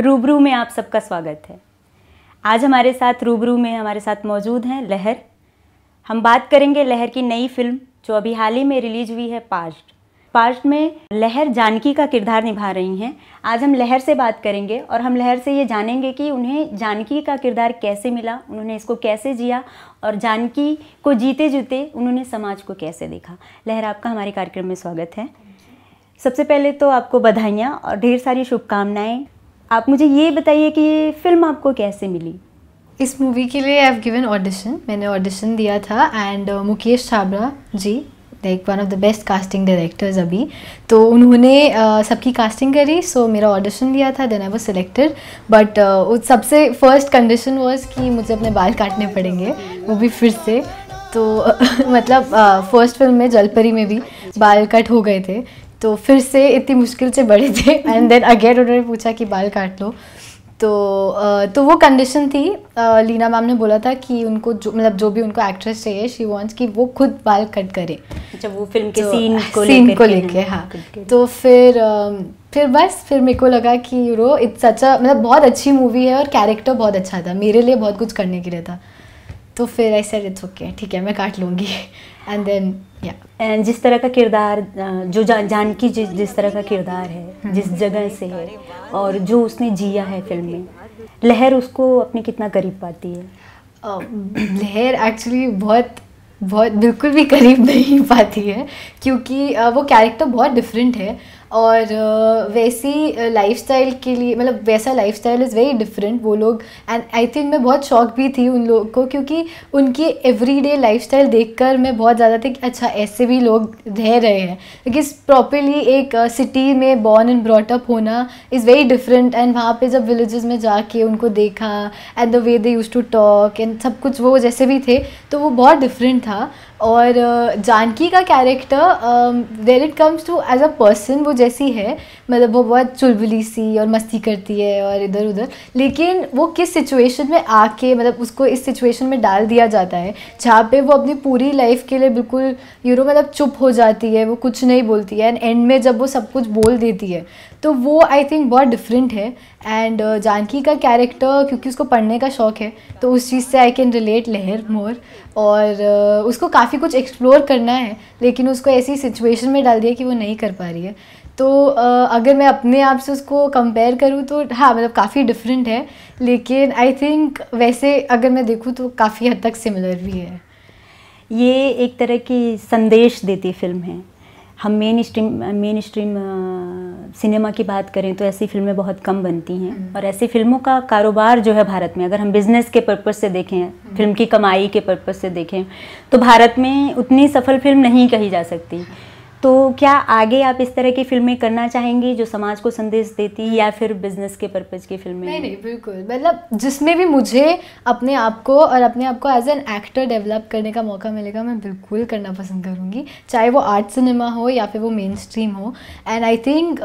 रूबरू में आप सबका स्वागत है आज हमारे साथ रूबरू में हमारे साथ मौजूद हैं लहर हम बात करेंगे लहर की नई फिल्म जो अभी हाल ही में रिलीज हुई है पास्ट पास्ट में लहर जानकी का किरदार निभा रही हैं आज हम लहर से बात करेंगे और हम लहर से ये जानेंगे कि उन्हें जानकी का किरदार कैसे मिला उन्होंने इसको कैसे जिया और जानकी को जीते जीते उन्होंने समाज को कैसे देखा लहर आपका हमारे कार्यक्रम में स्वागत है सबसे पहले तो आपको बधाइयाँ और ढेर सारी शुभकामनाएँ आप मुझे ये बताइए कि ये फिल्म आपको कैसे मिली इस मूवी के लिए आई हैव गिवन ऑडिशन मैंने ऑडिशन दिया था and uh, Mukesh Chhabra ji like one of the best casting directors अभी तो उन्होंने uh, सबकी कास्टिंग करी सो so मेरा ऑडिशन दिया था देन आई वो सिलेक्टेड बट सबसे फर्स्ट कंडीशन वॉज कि मुझे अपने बाल काटने पड़ेंगे वो भी फिर से तो मतलब फर्स्ट uh, फिल्म में जलपरी में भी बाल कट हो गए थे तो फिर से इतनी मुश्किल से बड़े थे एंड देन अगेन उन्होंने पूछा कि बाल काट लो तो तो वो कंडीशन थी लीना मैम ने बोला था कि उनको जो मतलब जो भी उनको एक्ट्रेस चाहिए शी वांट्स कि वो खुद बाल कट करे अच्छा वो फिल्म के सीन तो को सीन को लेके हाँ तो फिर फिर बस फिर मेरे को लगा कि यूरो इट्स सच अ मतलब बहुत अच्छी मूवी है और कैरेक्टर बहुत अच्छा था मेरे लिए बहुत कुछ करने के लिए था तो फिर ऐसे सेड इट्स ओके ठीक है मैं काट लूँगी एंड देन एंड जिस तरह का किरदार जो जा, जानकी जिस जिस तरह का किरदार है हम्म, जिस हम्म। जगह से है और जो उसने जिया है फिल्म में लहर उसको अपने कितना करीब पाती है लहर एक्चुअली बहुत बहुत बिल्कुल भी करीब नहीं पाती है क्योंकि वो कैरेक्टर बहुत डिफरेंट है और वैसी लाइफस्टाइल के लिए मतलब वैसा लाइफस्टाइल इज़ वेरी डिफरेंट वो लोग एंड आई थिंक मैं बहुत शौक भी थी उन लोगों को क्योंकि उनकी एवरीडे लाइफस्टाइल देखकर मैं बहुत ज़्यादा थी कि अच्छा ऐसे भी लोग रह रहे हैं क्योंकि प्रॉपरली एक सिटी में बॉर्न एंड ब्रॉट अप होना इज़ वेरी डिफरेंट एंड वहाँ पर जब विलेज में जाके उनको देखा and the way they used to talk and सब कुछ वो जैसे भी थे तो वो बहुत डिफरेंट था और जानकी का character where it comes to as a person वो जैसी है मतलब वो बहुत चुलबुली सी और मस्ती करती है और इधर उधर लेकिन वो किस सिचुएशन में आके मतलब उसको इस सिचुएशन में डाल दिया जाता है जहाँ पे वो अपनी पूरी लाइफ के लिए बिल्कुल यू नो मतलब चुप हो जाती है वो कुछ नहीं बोलती है एंड एंड में जब वो सब कुछ बोल देती है तो वो आई थिंक बहुत डिफरेंट है एंड uh, जानकी का कैरेक्टर क्योंकि उसको पढ़ने का शौक है तो उस चीज़ से आई कैन रिलेट लहर मोर और uh, उसको काफ़ी कुछ एक्सप्लोर करना है लेकिन उसको ऐसी सिचुएशन में डाल दिया कि वो नहीं कर पा रही है तो अगर मैं अपने आप से उसको कंपेयर करूँ तो हाँ मतलब काफ़ी डिफरेंट है लेकिन आई थिंक वैसे अगर मैं देखूँ तो काफ़ी हद तक सिमिलर भी है ये एक तरह की संदेश देती फिल्म है हम mainstream mainstream cinema की बात करें तो ऐसी फिल्में बहुत कम बनती हैं हम्म। और ऐसी फिल्मों का कारोबार जो है भारत में अगर हम बिजनेस के पर्पज़ से देखें फिल्म हम्म। की कमाई के पर्पज़ से देखें तो भारत में उतनी सफल फिल्म नहीं कही जा सकती तो क्या आगे आप इस तरह की फिल्में करना चाहेंगी जो समाज को संदेश देती या फिर बिजनेस के पर्पज की फिल्में नहीं नहीं बिल्कुल मतलब जिसमें भी मुझे अपने आप को और अपने आप को एज एन एक्टर डेवलप करने का मौका मिलेगा मैं बिल्कुल करना पसंद करूँगी चाहे वो आर्ट सिनेमा हो या फिर वो मेन स्ट्रीम हो एंड आई थिंक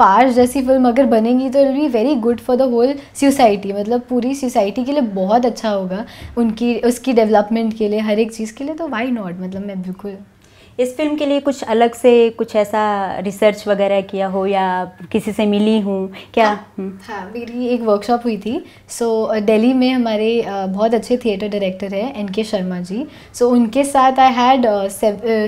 पार जैसी फिल्म अगर बनेगी तो it be very good for the whole society मतलब पूरी सोसाइटी के लिए बहुत अच्छा होगा उनकी उसकी डेवलपमेंट के लिए हर एक चीज़ के लिए तो वाई नॉट मतलब मैं बिल्कुल इस फिल्म के लिए कुछ अलग से कुछ ऐसा रिसर्च वगैरह किया हो या किसी से मिली हूँ क्या हाँ, हम्म। हाँ मेरी एक वर्कशॉप हुई थी सो so, दिल्ली में हमारे बहुत अच्छे थिएटर डायरेक्टर हैं एन के शर्मा जी सो so, उनके साथ I had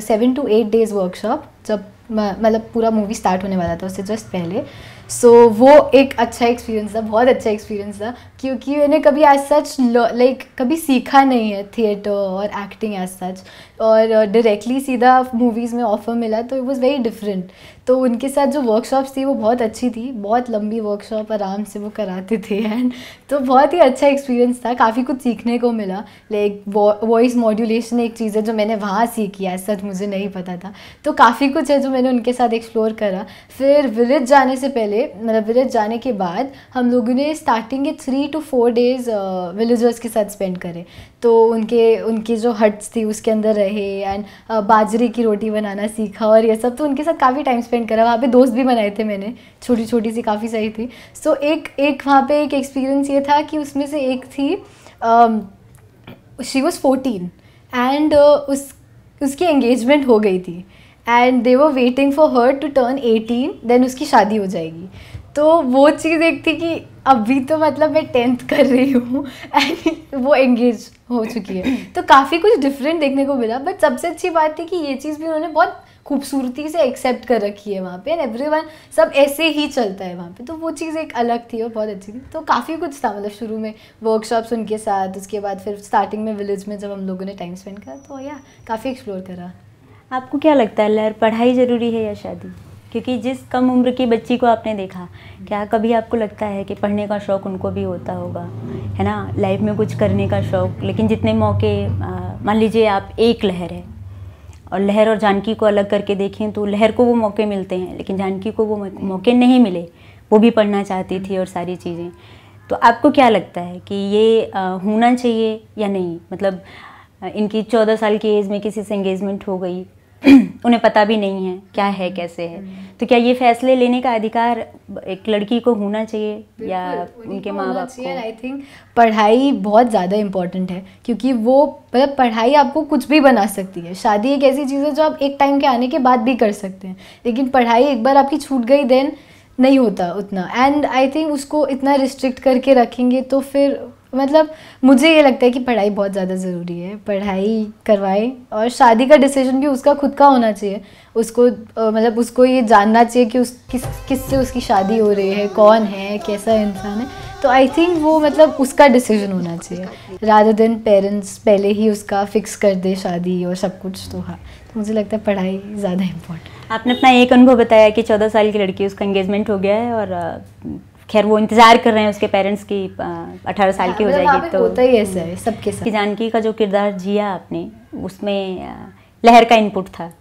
seven two eight days workshop जब मतलब पूरा मूवी स्टार्ट होने वाला था उससे जस्ट पहले सो so, वो एक अच्छा एक्सपीरियंस था बहुत अच्छा एक्सपीरियंस था क्योंकि मैंने कभी एज सच लाइक कभी सीखा नहीं है थिएटर और एक्टिंग एज सच और डायरेक्टली uh, सीधा मूवीज़ में ऑफर मिला तो इट वॉज़ वेरी डिफरेंट तो उनके साथ जो वर्कशॉप्स थी वो बहुत अच्छी थी बहुत लंबी वर्कशॉप आराम से वो कराते थे एंड तो बहुत ही अच्छा एक्सपीरियंस था काफ़ी कुछ सीखने को मिला लाइक वॉइस मॉड्यूलेशन एक चीज़ है जो मैंने वहाँ सीखी है सच तो मुझे नहीं पता था तो काफ़ी कुछ है जो मैंने उनके साथ एक्सप्लोर करा फिर विलेज जाने से पहले मतलब विलेज जाने के बाद हम लोगों ने स्टार्टिंग के three two four days villagers के साथ स्पेंड करे तो उनके उनकी जो हट्स थी उसके अंदर रहे एंड बाजरे की रोटी बनाना सीखा और ये सब तो उनके साथ काफ़ी टाइम स्पेंड स्पेंड करा वहाँ पे दोस्त भी बनाए थे मैंने छोटी छोटी सी काफ़ी सारी थी सो so, एक एक वहाँ पे एक एक्सपीरियंस ये था कि उसमें से एक थी शी वॉज़ फोर्टीन एंड उस उसकी एंगेजमेंट हो गई थी and they were waiting for her to turn eighteen then उसकी शादी हो जाएगी तो वो चीज़ एक थी कि अभी तो मतलब मैं टेंथ कर रही हूँ एंड वो एंगेज हो चुकी है तो काफ़ी कुछ डिफरेंट देखने को मिला बट सबसे अच्छी बात थी कि ये चीज़ भी उन्होंने बहुत खूबसूरती से एक्सेप्ट कर रखी है वहाँ पे एंड एवरीवन सब ऐसे ही चलता है वहाँ पे तो वो चीज़ एक अलग थी और बहुत अच्छी थी तो काफ़ी कुछ था मतलब शुरू में वर्कशॉप्स उनके साथ उसके बाद फिर स्टार्टिंग में विलेज में जब हम लोगों ने टाइम स्पेंड करा तो या काफ़ी एक्सप्लोर करा आपको क्या लगता है लहर पढ़ाई ज़रूरी है या शादी क्योंकि जिस कम उम्र की बच्ची को आपने देखा क्या कभी आपको लगता है कि पढ़ने का शौक़ उनको भी होता होगा है ना लाइफ में कुछ करने का शौक़ लेकिन जितने मौके मान लीजिए आप एक लहर है और लहर और जानकी को अलग करके देखें तो लहर को वो मौके मिलते हैं लेकिन जानकी को वो मौके नहीं मिले वो भी पढ़ना चाहती थी और सारी चीज़ें तो आपको क्या लगता है कि ये होना चाहिए या नहीं मतलब इनकी चौदह साल की एज में किसी से एंगेजमेंट हो गई उन्हें पता भी नहीं है क्या है कैसे है हम्म। तो क्या ये फैसले लेने का अधिकार एक लड़की को होना चाहिए या उनके माँ बाप को आई थिंक पढ़ाई बहुत ज़्यादा इम्पॉर्टेंट है क्योंकि वो मतलब पढ़ाई आपको कुछ भी बना सकती है शादी एक ऐसी चीज़ है जो आप एक टाइम के आने के बाद भी कर सकते हैं लेकिन पढ़ाई एक बार आपकी छूट गई देन नहीं होता उतना एंड आई थिंक उसको इतना रिस्ट्रिक्ट करके रखेंगे तो फिर मतलब मुझे ये लगता है कि पढ़ाई बहुत ज़्यादा ज़रूरी है पढ़ाई करवाए और शादी का डिसीजन भी उसका खुद का होना चाहिए उसको मतलब उसको ये जानना चाहिए कि उस किस किस से उसकी शादी हो रही है कौन है कैसा इंसान है तो आई थिंक वो मतलब उसका डिसीजन होना चाहिए रादर देन पेरेंट्स पहले ही उसका फिक्स कर दे शादी और सब कुछ तो हाँ तो मुझे लगता है पढ़ाई ज़्यादा इम्पोर्टेंट आपने अपना एक अनुभव बताया कि चौदह साल की लड़की उसका एंगेजमेंट हो गया है और खैर वो इंतजार कर रहे हैं उसके पेरेंट्स की अठारह साल की हो हाँ, मतलब जाएगी हाँ, तो होता ही ऐसा है सबके साथ जानकी का जो किरदार जिया आपने उसमें लहर का इनपुट था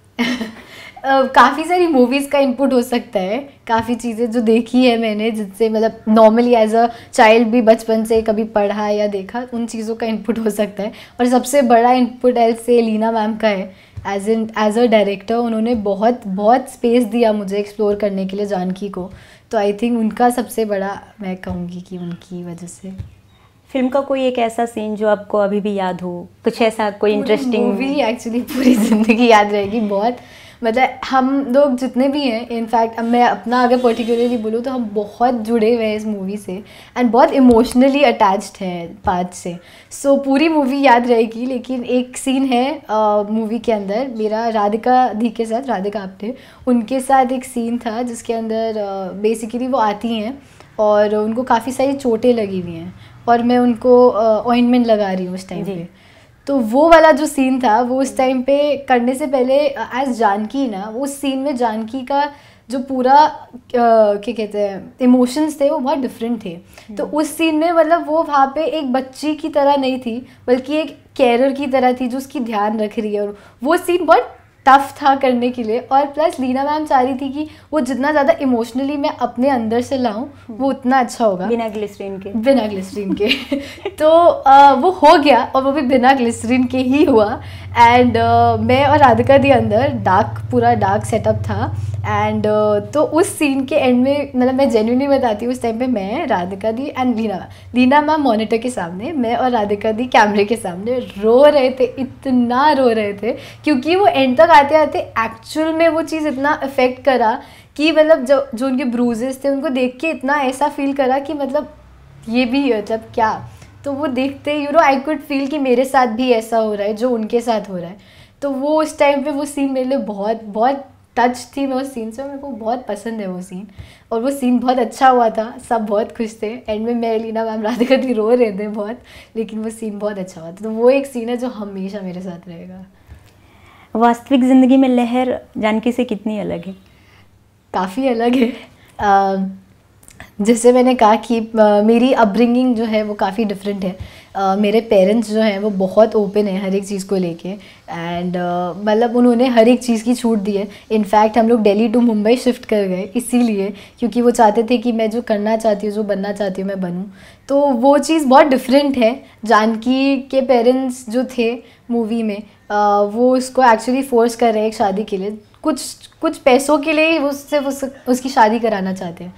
काफ़ी सारी मूवीज़ का इनपुट हो सकता है काफ़ी चीज़ें जो देखी है मैंने जिससे मतलब नॉर्मली एज अ चाइल्ड भी बचपन से कभी पढ़ा या देखा उन चीज़ों का इनपुट हो सकता है और सबसे बड़ा इनपुट एल से लीना मैम का है as in as a director उन्होंने बहुत बहुत स्पेस दिया मुझे एक्सप्लोर करने के लिए जानकी को तो आई थिंक उनका सबसे बड़ा मैं कहूँगी कि उनकी वजह से फिल्म का कोई एक ऐसा सीन जो आपको अभी भी याद हो कुछ ऐसा कोई इंटरेस्टिंग मूवी एक्चुअली पूरी ज़िंदगी याद रहेगी बहुत मतलब हम लोग जितने भी हैं इनफैक्ट अब मैं अपना अगर पर्टिकुलरली बोलूँ तो हम बहुत जुड़े हुए हैं इस मूवी से एंड बहुत इमोशनली अटैच्ड हैं पार्ट से सो so, पूरी मूवी याद रहेगी लेकिन एक सीन है मूवी के अंदर मेरा राधिका धी के साथ राधिका आपने उनके साथ एक सीन था जिसके अंदर बेसिकली वो आती हैं और उनको काफ़ी सारी चोटें लगी हुई हैं और मैं उनको ऑइंटमेंट लगा रही हूँ उस टाइम पे तो वो वाला जो सीन था वो उस टाइम पे करने से पहले एज uh, जानकी ना वो उस सीन में जानकी का जो पूरा uh, क्या कहते हैं इमोशंस थे वो बहुत डिफरेंट थे हम्म। तो उस सीन में मतलब वो वहाँ पे एक बच्ची की तरह नहीं थी बल्कि एक कैरर की तरह थी जो उसकी ध्यान रख रही है और वो सीन बहुत टफ़ था करने के लिए और प्लस लीना मैम चाह रही थी कि वो जितना ज़्यादा इमोशनली मैं अपने अंदर से लाऊं वो उतना अच्छा होगा बिना ग्लिसरीन के बिना ग्लिसरीन के तो आ, वो हो गया और वो भी बिना ग्लिसरीन के ही हुआ एंड uh, मैं और राधिका दी अंदर डार्क पूरा डार्क सेटअप था एंड uh, तो उस सीन के एंड में मतलब मैं जेन्यूनली बताती हूँ उस टाइम पे मैं राधिका दी and Leena Leena ma'am monitor के सामने मैं और राधिका दी कैमरे के सामने रो रहे थे इतना रो रहे थे क्योंकि वो एंड तक आते आते एक्चुअल में वो चीज़ इतना अफेक्ट करा कि मतलब जो जो उनके ब्रूजेस थे उनको देख के इतना ऐसा फील करा कि मतलब ये भी मतलब क्या तो वो देखते you know I could feel कि मेरे साथ भी ऐसा हो रहा है जो उनके साथ हो रहा है तो वो उस टाइम पे वो सीन मेरे लिए बहुत बहुत टच थी मैं उस सीन से मेरे को बहुत पसंद है वो सीन और वो सीन बहुत अच्छा हुआ था सब बहुत खुश थे एंड में मैं लीना मैम राधिका दी रो रहे थे बहुत लेकिन वो सीन बहुत अच्छा हुआ था तो वो एक सीन है जो हमेशा मेरे साथ रहेगा वास्तविक ज़िंदगी में लहर जानकी से कितनी अलग है काफ़ी अलग है uh, जैसे मैंने कहा कि मेरी अपब्रिंगिंग जो है वो काफ़ी डिफरेंट है Uh, मेरे पेरेंट्स जो हैं वो बहुत ओपन हैं हर एक चीज़ को लेके एंड uh, मतलब उन्होंने हर एक चीज़ की छूट दी है इनफैक्ट हम लोग दिल्ली टू मुंबई शिफ्ट कर गए इसीलिए क्योंकि वो चाहते थे कि मैं जो करना चाहती हूँ जो बनना चाहती हूँ मैं बनूँ तो वो चीज़ बहुत डिफरेंट है जानकी के पेरेंट्स जो थे मूवी में वो उसको एक्चुअली फोर्स कर रहे हैं एक शादी के लिए कुछ कुछ पैसों के लिए ही वो सिर्फ उस, उसकी शादी कराना चाहते हैं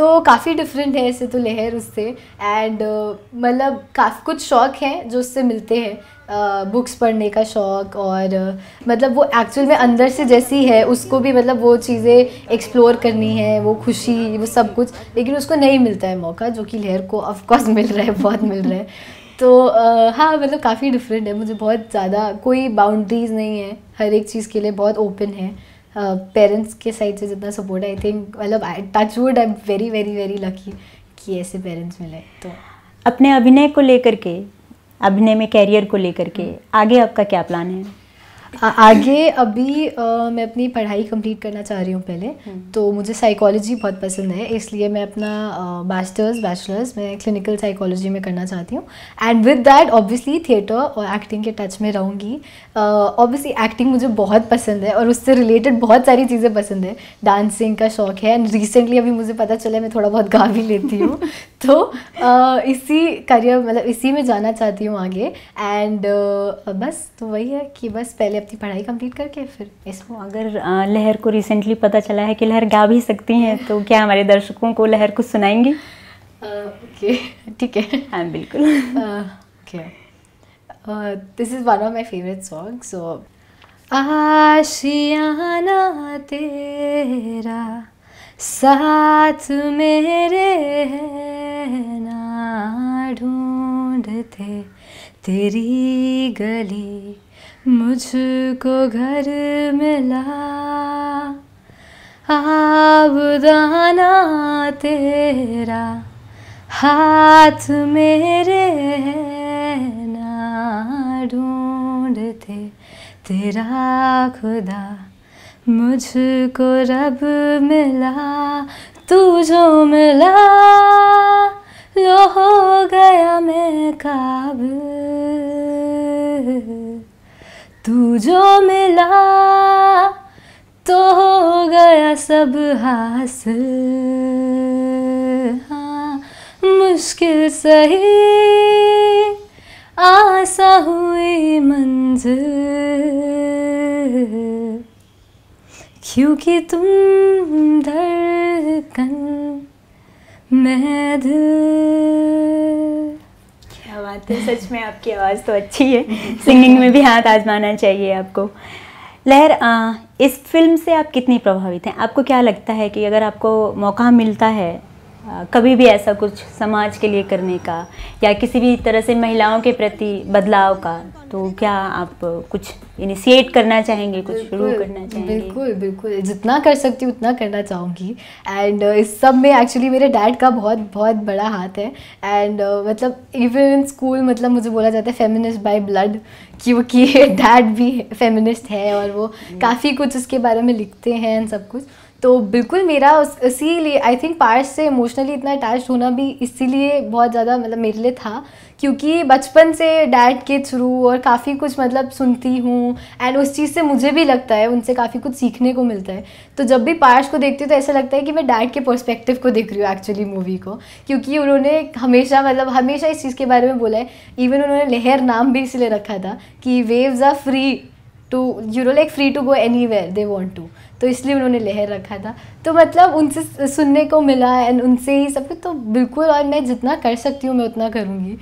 तो काफ़ी डिफरेंट है ऐसे तो लहर उससे एंड uh, मतलब काफ़ी कुछ शौक़ हैं जो उससे मिलते हैं बुक्स uh, पढ़ने का शौक़ और uh, मतलब वो एक्चुअल में अंदर से जैसी है उसको भी मतलब वो चीज़ें एक्सप्लोर करनी है वो खुशी वो सब कुछ लेकिन उसको नहीं मिलता है मौका जो कि लहर को ऑफकोर्स मिल रहा है बहुत मिल रहा है तो uh, हाँ मतलब काफ़ी डिफरेंट है मुझे बहुत ज़्यादा कोई बाउंड्रीज़ नहीं है हर एक चीज़ के लिए बहुत ओपन है पेरेंट्स uh, के साइड से जितना सपोर्ट आई थिंक मतलब touch wood I am very very very lucky कि ऐसे पेरेंट्स मिले तो अपने अभिनय को लेकर के अभिनय में कैरियर को लेकर के हम्म। आगे आपका क्या प्लान है आगे अभी आ, मैं अपनी पढ़ाई कंप्लीट करना चाह रही हूँ पहले हम्म। तो मुझे साइकोलॉजी बहुत पसंद है इसलिए मैं अपना मास्टर्स बैचलर्स मैं क्लिनिकल साइकोलॉजी में करना चाहती हूँ and with that obviously theatre और एक्टिंग के टच में रहूँगी ऑब्वियसली एक्टिंग मुझे बहुत पसंद है और उससे रिलेटेड बहुत सारी चीज़ें पसंद है डांसिंग का शौक है एंड रिसेंटली अभी मुझे पता चला मैं थोड़ा बहुत गा भी लेती हूँ तो इसी करियर मतलब इसी में जाना चाहती हूँ आगे एंड बस तो वही है कि बस पहले अपनी पढ़ाई कंप्लीट करके फिर इसको अगर लहर को रिसेंटली पता चला है कि लहर गा भी सकती हैं तो क्या हमारे दर्शकों को लहर कुछ सुनाएंगी ओके ठीक है हाँ बिल्कुल okay this is one of my favourite song so आशियाना तेरा साथ मेरे है ना ढूंढते तेरी गली मुझको घर मिला आबदाना तेरा हाथ मेरे है ना ढूंढते तेरा खुदा मुझको रब मिला तू जो मिला लो हो गया मैं काब तू जो मिला तो हो गया सब हास हाँ मुश्किल सही आसा हुई मंजिल क्योंकि तुम धड़कन मैं क्या बात है सच में आपकी आवाज़ तो अच्छी है सिंगिंग में भी हाथ आजमाना चाहिए आपको लहर आ, इस फिल्म से आप कितनी प्रभावित हैं आपको क्या लगता है कि अगर आपको मौका मिलता है कभी भी ऐसा कुछ समाज के लिए करने का या किसी भी तरह से महिलाओं के प्रति बदलाव का तो क्या आप कुछ इनिशिएट करना चाहेंगे कुछ शुरू करना चाहेंगे बिल्कुल बिल्कुल जितना कर सकती हूँ उतना करना चाहूँगी एंड uh, इस सब में एक्चुअली मेरे डैड का बहुत बहुत बड़ा हाथ है एंड uh, मतलब इवन इन स्कूल मतलब मुझे बोला जाता है फेमिनिस्ट बाई ब्लड क्योंकि डैड भी फेमिनिस्ट है और वो हम्म। काफ़ी कुछ उसके बारे में लिखते हैं सब कुछ तो बिल्कुल मेरा उस इसीलिए आई थिंक पार्श से इमोशनली इतना अटैच होना भी इसीलिए बहुत ज़्यादा मतलब मेरे लिए था क्योंकि बचपन से डैड के थ्रू और काफ़ी कुछ मतलब सुनती हूँ एंड उस चीज़ से मुझे भी लगता है उनसे काफ़ी कुछ सीखने को मिलता है तो जब भी पार्श को देखती हूँ तो ऐसा लगता है कि मैं डैड के पर्स्पेक्टिव को देख रही हूँ एक्चुअली मूवी को क्योंकि उन्होंने हमेशा मतलब हमेशा इस चीज़ के बारे में बोला है इवन उन्होंने लहर नाम भी इसलिए रखा था कि waves are free to you know like free to go anywhere they want to तो इसलिए उन्होंने लहर रखा था तो मतलब उनसे सुनने को मिला एंड उनसे ही सब कुछ तो बिल्कुल और मैं जितना कर सकती हूँ मैं उतना करूँगी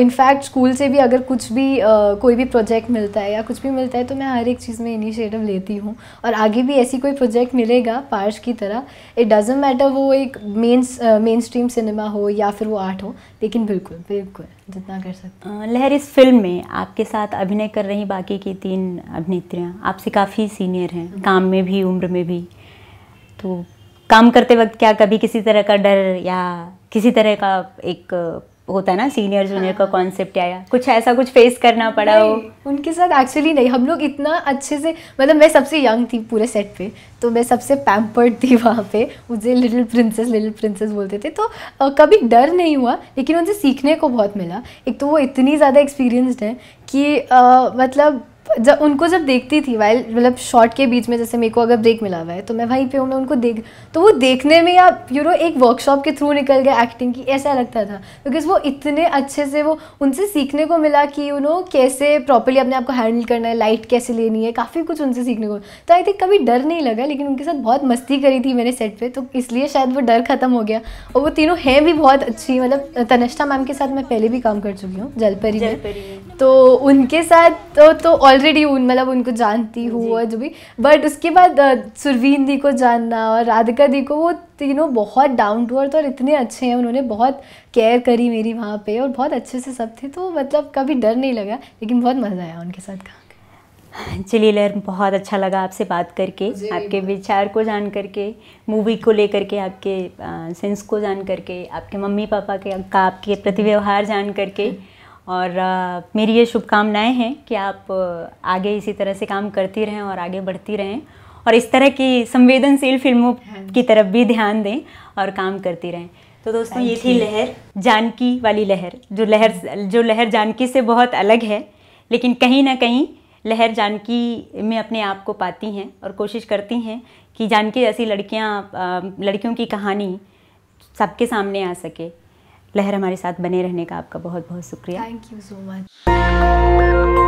इनफैक्ट uh, स्कूल से भी अगर कुछ भी uh, कोई भी प्रोजेक्ट मिलता है या कुछ भी मिलता है तो मैं हर एक चीज़ में इनिशिएटिव लेती हूँ और आगे भी ऐसी कोई प्रोजेक्ट मिलेगा पार्श की तरह इट डजेंट मैटर वो एक मेन मेन स्ट्रीम सिनेमा हो या फिर वो आर्ट हो लेकिन बिल्कुल बिल्कुल जितना कर सकते हैं लहर इस फिल्म में आपके साथ अभिनय कर रही बाकी की तीन अभिनेत्रियाँ आपसे काफ़ी सीनियर हैं हम्म। काम में भी उम्र में भी तो काम करते वक्त क्या कभी किसी तरह का डर या किसी तरह का एक होता है ना सीनियर जूनियर हाँ। का कॉन्सेप्ट आया कुछ ऐसा कुछ फेस करना पड़ा हो उनके साथ एक्चुअली नहीं हम लोग इतना अच्छे से मतलब मैं सबसे यंग थी पूरे सेट पे तो मैं सबसे पैम्पर्ड थी वहाँ पे मुझे लिटिल प्रिंसेस लिटिल प्रिंसेस बोलते थे तो आ, कभी डर नहीं हुआ लेकिन उनसे सीखने को बहुत मिला एक तो वो इतनी ज़्यादा एक्सपीरियंसड है कि आ, मतलब जब उनको जब देखती थी वाइल मतलब शॉट के बीच में जैसे मेरे को अगर ब्रेक मिला हुआ है तो मैं वहीं पे हूँ मैं उनको देख तो वो देखने में या यू नो एक वर्कशॉप के थ्रू निकल गया एक्टिंग की ऐसा लगता था बिकॉज वो इतने अच्छे से वो उनसे सीखने को मिला कि यू नो कैसे प्रॉपरली अपने आप को हैंडल करना है लाइट कैसे लेनी है काफ़ी कुछ उनसे सीखने को तो आई थिंक कभी डर नहीं लगा लेकिन उनके साथ बहुत मस्ती करी थी मैंने सेट पर तो इसलिए शायद वो डर ख़त्म हो गया और वो तीनों हैं भी बहुत अच्छी मतलब तनिष्ठा मैम के साथ मैं पहले भी काम कर चुकी हूँ जलपरी में तो उनके साथ तो, तो ऑलरेडी उन मतलब उनको जानती हूँ और जो भी बट उसके बाद सुरवीन दी को जानना और राधिका दी को वो तीनों बहुत डाउन टू अर्थ और इतने अच्छे हैं उन्होंने बहुत केयर करी मेरी वहाँ पे और बहुत अच्छे से सब थे तो मतलब कभी डर नहीं लगा लेकिन बहुत मज़ा आया उनके साथ काम चलिए लहर बहुत अच्छा लगा आपसे बात करके आपके विचार को जान करके मूवी को लेकर के आपके सेंस को जान करके आपके मम्मी पापा के का आपके प्रतिव्यवहार जान करके और आ, मेरी ये शुभकामनाएं हैं कि आप आगे इसी तरह से काम करती रहें और आगे बढ़ती रहें और इस तरह की संवेदनशील फिल्मों हाँ की तरफ भी ध्यान दें और काम करती रहें तो दोस्तों हाँ ये थी लहर जानकी वाली लहर जो लहर जो लहर जानकी से बहुत अलग है लेकिन कहीं ना कहीं लहर जानकी में अपने आप को पाती हैं और कोशिश करती हैं कि जानकी जैसी लड़कियाँ लड़कियों की कहानी सबके सामने आ सके लहर हमारे साथ बने रहने का आपका बहुत बहुत शुक्रिया थैंक यू सो मच